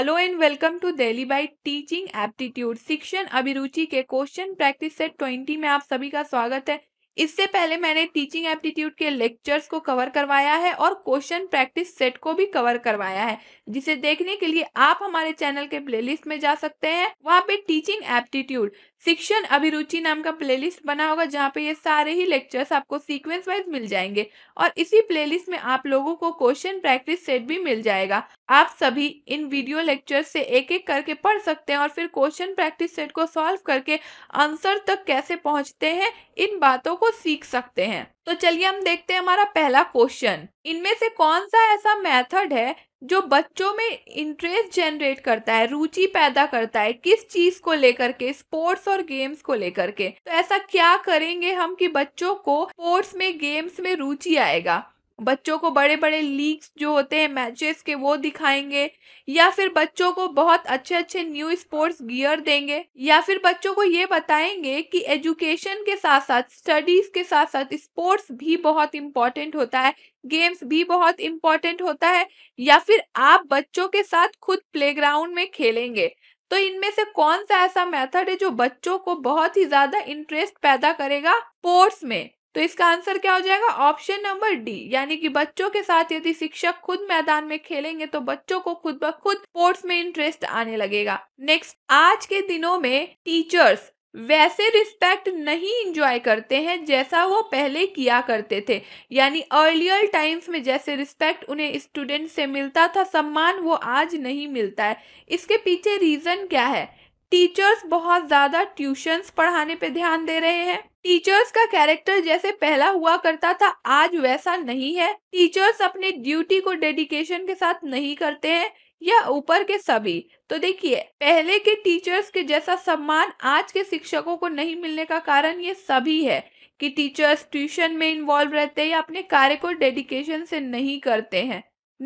Hello and welcome to Delhi by teaching aptitude शिक्षण अभिरुचि के क्वेश्चन प्रैक्टिस सेट ट्वेंटी में आप सभी का स्वागत है इससे पहले मैंने टीचिंग एप्टीट्यूड के लेक्चर्स को कवर करवाया है और क्वेश्चन प्रैक्टिस सेट को भी कवर करवाया है जिसे देखने के लिए आप हमारे चैनल के प्लेलिस्ट में जा सकते हैं वहाँ पे टीचिंग एप्टीट्यूड शिक्षण अभिरुचि नाम का प्लेलिस्ट बना होगा जहाँ पे ये सारे ही लेक्चर्स आपको सीक्वेंस वाइज मिल जाएंगे और इसी प्लेलिस्ट में आप लोगों को क्वेश्चन प्रैक्टिस सेट भी मिल जाएगा आप सभी इन वीडियो लेक्चर से एक एक करके पढ़ सकते हैं और फिर क्वेश्चन प्रैक्टिस सेट को सॉल्व करके आंसर तक कैसे पहुँचते हैं इन बातों को सीख सकते हैं तो चलिए हम देखते हैं हमारा पहला क्वेश्चन इनमें से कौन सा ऐसा मेथड है जो बच्चों में इंटरेस्ट जनरेट करता है रुचि पैदा करता है किस चीज को लेकर के स्पोर्ट्स और गेम्स को लेकर के तो ऐसा क्या करेंगे हम कि बच्चों को स्पोर्ट्स में गेम्स में रुचि आएगा बच्चों को बड़े बड़े लीग्स जो होते हैं मैचेस के वो दिखाएंगे या फिर बच्चों को बहुत अच्छे अच्छे न्यू स्पोर्ट्स गियर देंगे या फिर बच्चों को ये बताएंगे कि एजुकेशन के साथ साथ स्टडीज के साथ साथ स्पोर्ट्स भी बहुत इम्पॉर्टेंट होता है गेम्स भी बहुत इम्पॉर्टेंट होता है या फिर आप बच्चों के साथ खुद प्ले में खेलेंगे तो इनमें से कौन सा ऐसा मेथड है जो बच्चों को बहुत ही ज्यादा इंटरेस्ट पैदा करेगा स्पोर्ट्स में तो इसका आंसर क्या हो जाएगा ऑप्शन नंबर डी यानी कि बच्चों के साथ यदि शिक्षक खुद मैदान में खेलेंगे तो बच्चों को खुद ब खुद स्पोर्ट्स में इंटरेस्ट आने लगेगा नेक्स्ट आज के दिनों में टीचर्स वैसे रिस्पेक्ट नहीं इंजॉय करते हैं जैसा वो पहले किया करते थे यानी अर्लियर टाइम्स में जैसे रिस्पेक्ट उन्हें स्टूडेंट से मिलता था सम्मान वो आज नहीं मिलता है इसके पीछे रीज़न क्या है टीचर्स बहुत ज़्यादा ट्यूशंस पढ़ाने पे ध्यान दे रहे हैं टीचर्स का कैरेक्टर जैसे पहला हुआ करता था आज वैसा नहीं है टीचर्स अपनी ड्यूटी को डेडिकेशन के साथ नहीं करते हैं या ऊपर के सभी तो देखिए पहले के टीचर्स के जैसा सम्मान आज के शिक्षकों को नहीं मिलने का कारण ये सभी है कि टीचर्स ट्यूशन में इन्वॉल्व रहते हैं या अपने कार्य को डेडिकेशन से नहीं करते हैं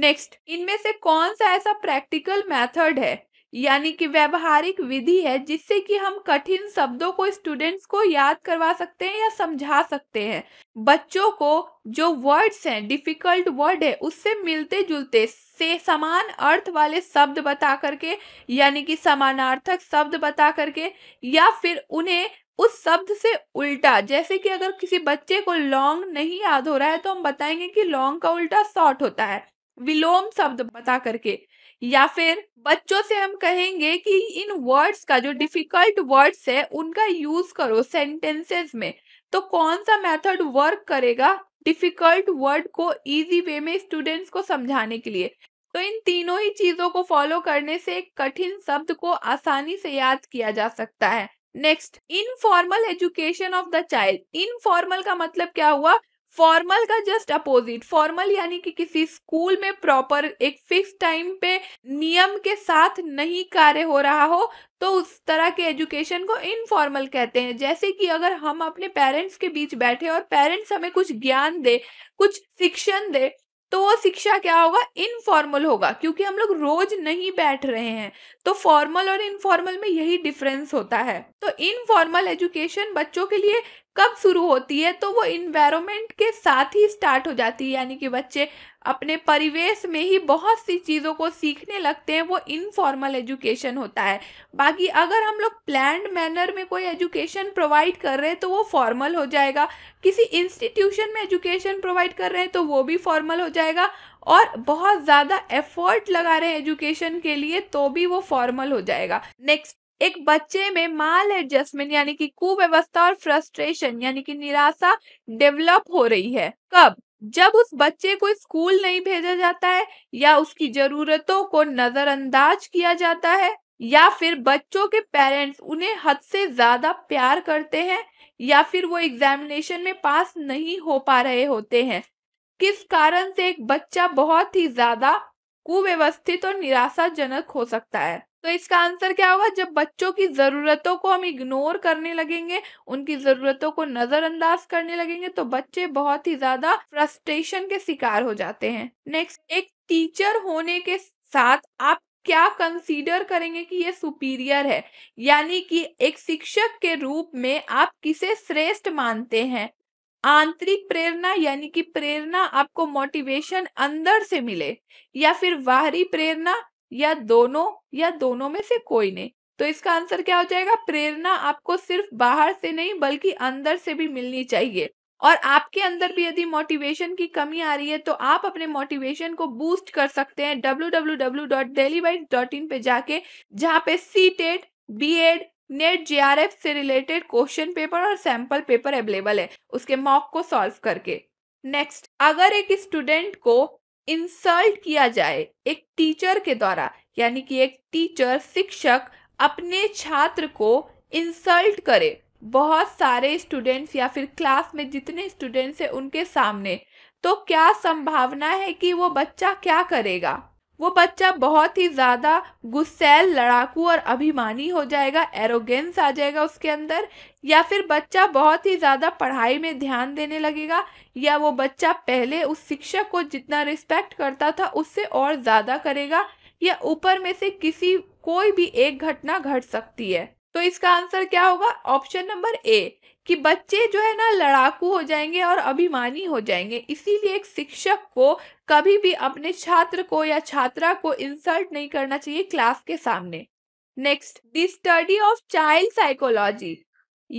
नेक्स्ट इनमें से कौन सा ऐसा प्रैक्टिकल मेथड है यानी कि व्यवहारिक विधि है जिससे कि हम कठिन शब्दों को स्टूडेंट्स को याद करवा सकते हैं या समझा सकते हैं बच्चों को जो वर्ड्स हैं डिफिकल्ट वर्ड है उससे मिलते जुलते से समान अर्थ वाले शब्द बता करके यानी कि समानार्थक शब्द बता करके या फिर उन्हें उस शब्द से उल्टा जैसे कि अगर किसी बच्चे को लॉन्ग नहीं याद हो रहा है तो हम बताएंगे कि लॉन्ग का उल्टा शॉर्ट होता है विलोम शब्द बता करके या फिर बच्चों से हम कहेंगे कि इन वर्ड्स का जो डिफिकल्ट वर्ड्स है उनका यूज करो सेंटेंसेस में तो कौन सा मेथड वर्क करेगा डिफिकल्ट वर्ड को इजी वे में स्टूडेंट्स को समझाने के लिए तो इन तीनों ही चीजों को फॉलो करने से एक कठिन शब्द को आसानी से याद किया जा सकता है next informal education of the child informal का मतलब क्या हुआ फॉर्मल का जस्ट अपोजिट फॉर्मल यानी कि किसी स्कूल में प्रॉपर एक फिक्स टाइम पे नियम के साथ नहीं कार्य हो रहा हो तो उस तरह के एजुकेशन को इनफॉर्मल कहते हैं जैसे कि अगर हम अपने पेरेंट्स के बीच बैठे और पेरेंट्स हमें कुछ ज्ञान दे कुछ शिक्षण दे तो वो शिक्षा क्या होगा इनफॉर्मल होगा क्योंकि हम लोग रोज नहीं बैठ रहे हैं तो फॉर्मल और इनफॉर्मल में यही डिफरेंस होता है तो इनफॉर्मल एजुकेशन बच्चों के लिए कब शुरू होती है तो वो इन्वायरमेंट के साथ ही स्टार्ट हो जाती है यानी कि बच्चे अपने परिवेश में ही बहुत सी चीज़ों को सीखने लगते हैं वो इनफॉर्मल एजुकेशन होता है बाकी अगर हम लोग प्लान मैनर में कोई एजुकेशन प्रोवाइड कर रहे हैं तो वो फॉर्मल हो जाएगा किसी इंस्टीट्यूशन में एजुकेशन प्रोवाइड कर रहे हैं तो वो भी फॉर्मल हो जाएगा और बहुत ज़्यादा एफर्ट लगा रहे हैं एजुकेशन के लिए तो भी वो फॉर्मल हो जाएगा नेक्स्ट एक बच्चे में माल एडजस्टमेंट यानी कि कुव्यवस्था और फ्रस्ट्रेशन यानी कि निराशा डेवलप हो रही है कब जब उस बच्चे को स्कूल नहीं भेजा जाता है या उसकी जरूरतों को नजरअंदाज किया जाता है या फिर बच्चों के पेरेंट्स उन्हें हद से ज्यादा प्यार करते हैं या फिर वो एग्जामिनेशन में पास नहीं हो पा रहे होते हैं किस कारण से एक बच्चा बहुत ही ज्यादा कुव्यवस्थित और निराशाजनक हो सकता है तो इसका आंसर क्या होगा जब बच्चों की ज़रूरतों को हम इग्नोर करने लगेंगे उनकी ज़रूरतों को नज़रअंदाज करने लगेंगे तो बच्चे बहुत ही ज़्यादा फ्रस्ट्रेशन के शिकार हो जाते हैं नेक्स्ट एक टीचर होने के साथ आप क्या कंसीडर करेंगे कि ये सुपीरियर है यानी कि एक शिक्षक के रूप में आप किसे श्रेष्ठ मानते हैं आंतरिक प्रेरणा यानी कि प्रेरणा आपको मोटिवेशन अंदर से मिले या फिर बाहरी प्रेरणा या दोनों या दोनों में से कोई नहीं तो इसका आंसर क्या हो जाएगा प्रेरणा आपको सिर्फ बाहर से नहीं बल्कि अंदर से भी मिलनी चाहिए और आपके अंदर भी यदि मोटिवेशन की कमी आ रही है तो आप अपने मोटिवेशन को बूस्ट कर सकते हैं इन पे जाके जहाँ पे C TET B Ed NET F से रिलेटेड क्वेश्चन पेपर और सैंपल पेपर अवेलेबल है उसके मॉक को सॉल्व करके नेक्स्ट अगर एक स्टूडेंट को इंसल्ट किया जाए एक टीचर के द्वारा यानी कि एक टीचर शिक्षक अपने छात्र को इंसल्ट करे बहुत सारे स्टूडेंट्स या फिर क्लास में जितने स्टूडेंट्स हैं उनके सामने तो क्या संभावना है कि वो बच्चा क्या करेगा वो बच्चा बहुत ही ज़्यादा गुस्सेल लड़ाकू और अभिमानी हो जाएगा एरोगेंस आ जाएगा उसके अंदर या फिर बच्चा बहुत ही ज़्यादा पढ़ाई में ध्यान देने लगेगा या वो बच्चा पहले उस शिक्षक को जितना रिस्पेक्ट करता था उससे और ज़्यादा करेगा या ऊपर में से किसी कोई भी एक घटना घट सकती है तो इसका आंसर क्या होगा ऑप्शन नंबर ए कि बच्चे जो है ना लड़ाकू हो जाएंगे और अभिमानी हो जाएंगे इसीलिए एक शिक्षक को कभी भी अपने छात्र को या छात्रा को इंसल्ट नहीं करना चाहिए क्लास के सामने next the study of child psychology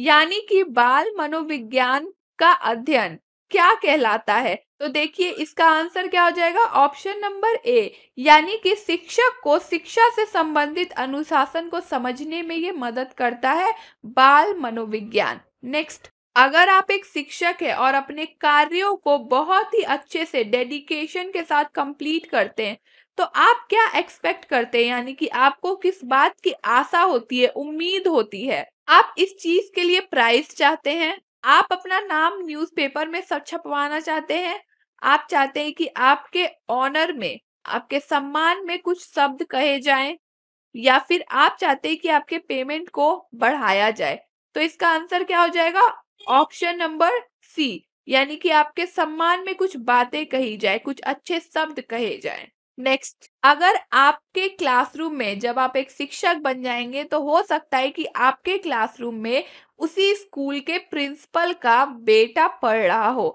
यानी कि बाल मनोविज्ञान का अध्ययन क्या कहलाता है तो देखिए इसका आंसर क्या हो जाएगा ऑप्शन नंबर ए यानी कि शिक्षक को शिक्षा से संबंधित अनुशासन को समझने में ये मदद करता है बाल मनोविज्ञान नेक्स्ट अगर आप एक शिक्षक है और अपने कार्यों को बहुत ही अच्छे से डेडिकेशन के साथ कंप्लीट करते हैं तो आप क्या एक्सपेक्ट करते हैं यानी कि आपको किस बात की आशा होती है उम्मीद होती है आप इस चीज के लिए प्राइस चाहते हैं आप अपना नाम न्यूज़पेपर में सब छपवाना चाहते हैं आप चाहते हैं कि आपके ऑनर में आपके सम्मान में कुछ शब्द कहे जाएं या फिर आप चाहते हैं कि आपके पेमेंट को बढ़ाया जाए तो इसका आंसर क्या हो जाएगा ऑप्शन नंबर सी यानी कि आपके सम्मान में कुछ बातें कही जाए कुछ अच्छे शब्द कहे जाए नेक्स्ट अगर आपके क्लासरूम में जब आप एक शिक्षक बन जाएंगे तो हो सकता है कि आपके क्लासरूम में उसी स्कूल के प्रिंसिपल का बेटा पढ़ रहा हो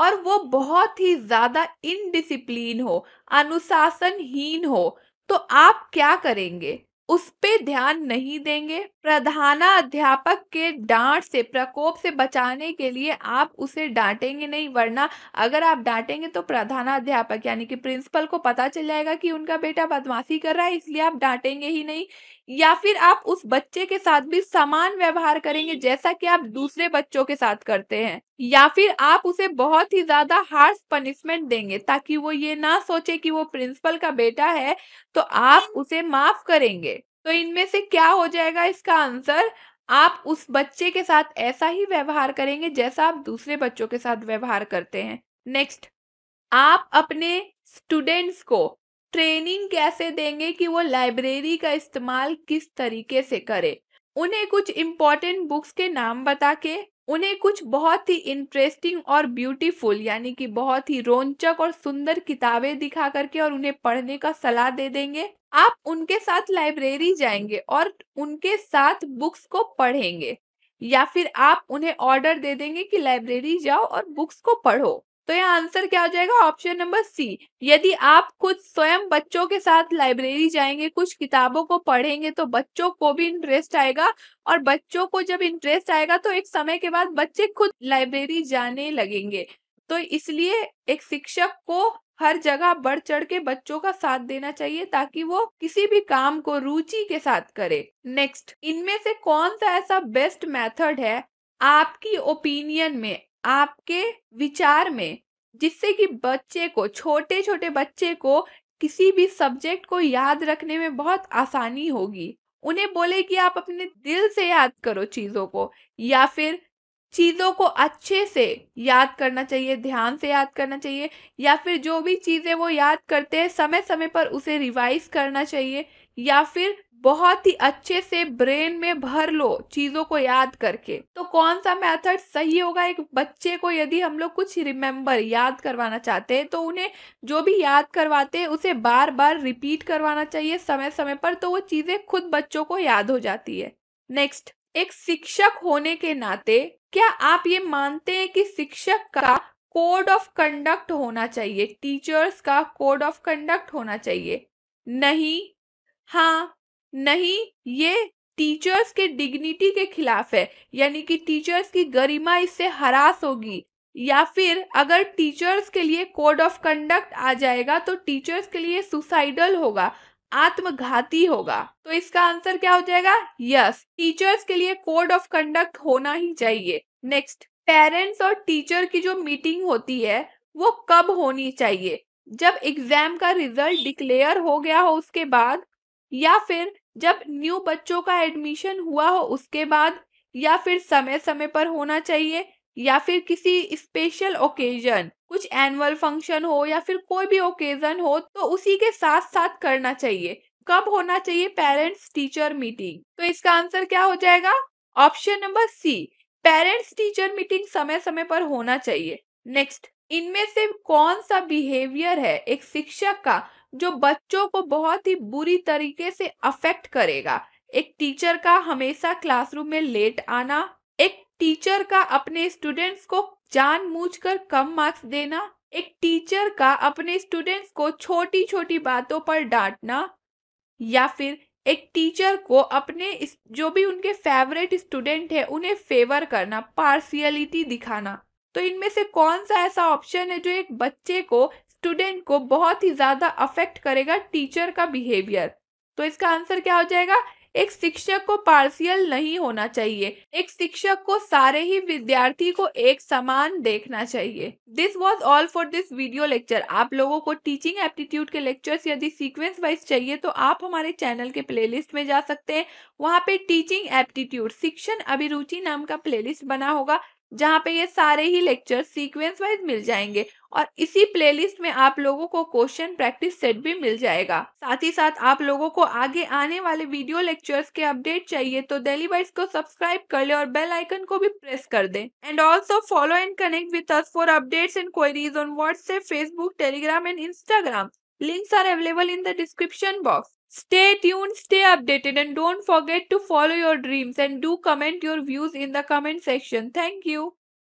और वो बहुत ही ज्यादा इनडिसिप्लिन हो अनुशासनहीन हो तो आप क्या करेंगे उस पे ध्यान नहीं देंगे प्रधानाध्यापक के डांट से प्रकोप से बचाने के लिए आप उसे डांटेंगे नहीं वरना अगर आप डांटेंगे तो प्रधानाध्यापक यानी कि प्रिंसिपल को पता चल जाएगा कि उनका बेटा बदमाशी कर रहा है इसलिए आप डांटेंगे ही नहीं या फिर आप उस बच्चे के साथ भी समान व्यवहार करेंगे जैसा कि आप दूसरे बच्चों के साथ करते हैं या फिर आप उसे बहुत ही ज्यादा हार्श पनिशमेंट देंगे ताकि वो ये ना सोचे कि वो प्रिंसिपल का बेटा है तो आप उसे माफ करेंगे तो इनमें से क्या हो जाएगा इसका आंसर आप उस बच्चे के साथ ऐसा ही व्यवहार करेंगे जैसा आप दूसरे बच्चों के साथ व्यवहार करते हैं नेक्स्ट आप अपने स्टूडेंट्स को ट्रेनिंग कैसे देंगे कि वो लाइब्रेरी का इस्तेमाल किस तरीके से करे उन्हें कुछ इंपॉर्टेंट बुक्स के नाम बता के उन्हें कुछ बहुत ही इंटरेस्टिंग और ब्यूटीफुल यानी कि बहुत ही रोंचक और सुंदर किताबें दिखा करके और उन्हें पढ़ने का सलाह दे देंगे आप उनके साथ लाइब्रेरी जाएंगे और उनके साथ बुक्स को पढ़ेंगे या फिर आप उन्हें ऑर्डर दे देंगे कि लाइब्रेरी जाओ और बुक्स को पढ़ो तो यह आंसर क्या हो जाएगा ऑप्शन नंबर सी यदि आप खुद स्वयं बच्चों के साथ लाइब्रेरी जाएंगे कुछ किताबों को पढ़ेंगे तो बच्चों को भी इंटरेस्ट आएगा और बच्चों को जब इंटरेस्ट आएगा तो एक समय के बाद बच्चे खुद लाइब्रेरी जाने लगेंगे तो इसलिए एक शिक्षक को हर जगह बढ़ चढ़ के बच्चों का साथ देना चाहिए ताकि वो किसी भी काम को रुचि के साथ करे नेक्स्ट इनमें से कौन सा ऐसा बेस्ट मेथड है आपकी ओपिनियन में आपके विचार में जिससे कि बच्चे को छोटे छोटे बच्चे को किसी भी सब्जेक्ट को याद रखने में बहुत आसानी होगी उन्हें बोले कि आप अपने दिल से याद करो चीज़ों को या फिर चीज़ों को अच्छे से याद करना चाहिए ध्यान से याद करना चाहिए या फिर जो भी चीज़ें वो याद करते हैं समय समय पर उसे रिवाइज करना चाहिए या फिर बहुत ही अच्छे से ब्रेन में भर लो चीज़ों को याद करके तो कौन सा मेथड सही होगा एक बच्चे को यदि हम लोग कुछ रिमेम्बर याद करवाना चाहते हैं तो उन्हें जो भी याद करवाते हैं उसे बार बार रिपीट करवाना चाहिए समय समय पर तो वो चीज़ें खुद बच्चों को याद हो जाती है नेक्स्ट एक शिक्षक होने के नाते क्या आप ये मानते हैं कि शिक्षक का कोड ऑफ कंडक्ट होना चाहिए टीचर्स का कोड ऑफ कंडक्ट होना चाहिए नहीं हाँ नहीं ये टीचर्स के डिग्निटी के खिलाफ है यानी कि टीचर्स की गरिमा इससे हरास होगी या फिर अगर टीचर्स के लिए कोड ऑफ कंडक्ट आ जाएगा तो टीचर्स के लिए सुसाइडल होगा आत्मघाती होगा तो इसका आंसर क्या हो जाएगा यस टीचर्स के लिए कोड ऑफ कंडक्ट होना ही चाहिए नेक्स्ट पेरेंट्स और टीचर की जो मीटिंग होती है वो कब होनी चाहिए जब एग्जाम का रिजल्ट डिक्लेयर हो गया हो उसके बाद या फिर जब न्यू बच्चों का एडमिशन हुआ हो उसके बाद या फिर समय समय पर होना चाहिए या फिर किसी स्पेशल ओकेजन कुछ एनुअल फंक्शन हो या फिर कोई भी ओकेजन हो तो उसी के साथ साथ करना चाहिए कब होना चाहिए पेरेंट्स टीचर मीटिंग तो इसका आंसर क्या हो जाएगा option number C parents teacher meeting समय समय पर होना चाहिए नेक्स्ट इनमें से कौन सा बिहेवियर है एक शिक्षक का जो बच्चों को बहुत ही बुरी तरीके से अफेक्ट करेगा एक टीचर का हमेशा क्लासरूम में लेट आना एक टीचर का अपने स्टूडेंट्स को जानबूझकर कम मार्क्स देना एक टीचर का अपने स्टूडेंट्स को छोटी छोटी बातों पर डांटना या फिर एक टीचर को अपने जो भी उनके फेवरेट स्टूडेंट है उन्हें फेवर करना पार्सियलिटी दिखाना तो इनमें से कौन सा ऐसा ऑप्शन है जो एक बच्चे को स्टूडेंट को बहुत ही ज़्यादा अफेक्ट करेगा टीचर का बिहेवियर तो इसका आंसर क्या हो जाएगा एक शिक्षक को पार्शियल नहीं होना चाहिए एक शिक्षक को सारे ही विद्यार्थी को एक समान देखना चाहिए this was all for this video lecture आप लोगों को टीचिंग एप्टीट्यूड के लेक्चर्स यदि सीक्वेंस वाइज चाहिए तो आप हमारे चैनल के प्लेलिस्ट में जा सकते हैं वहाँ पे टीचिंग एप्टीट्यूड शिक्षण अभिरुचि नाम का प्लेलिस्ट बना होगा जहाँ पे ये सारे ही लेक्चर सीक्वेंस वाइज मिल जाएंगे और इसी प्लेलिस्ट में आप लोगों को क्वेश्चन प्रैक्टिस सेट भी मिल जाएगा साथ ही साथ आप लोगों को आगे आने वाले वीडियो लेक्चर्स के अपडेट चाहिए तो डेली वाइज को सब्सक्राइब कर ले और बेल आइकन को भी प्रेस कर दे and also follow and connect with us for updates and queries on WhatsApp Facebook Telegram and Instagram links are available in the description box Stay tuned, stay updated, and don't forget to follow your dreams and do comment your views in the comment section. Thank you.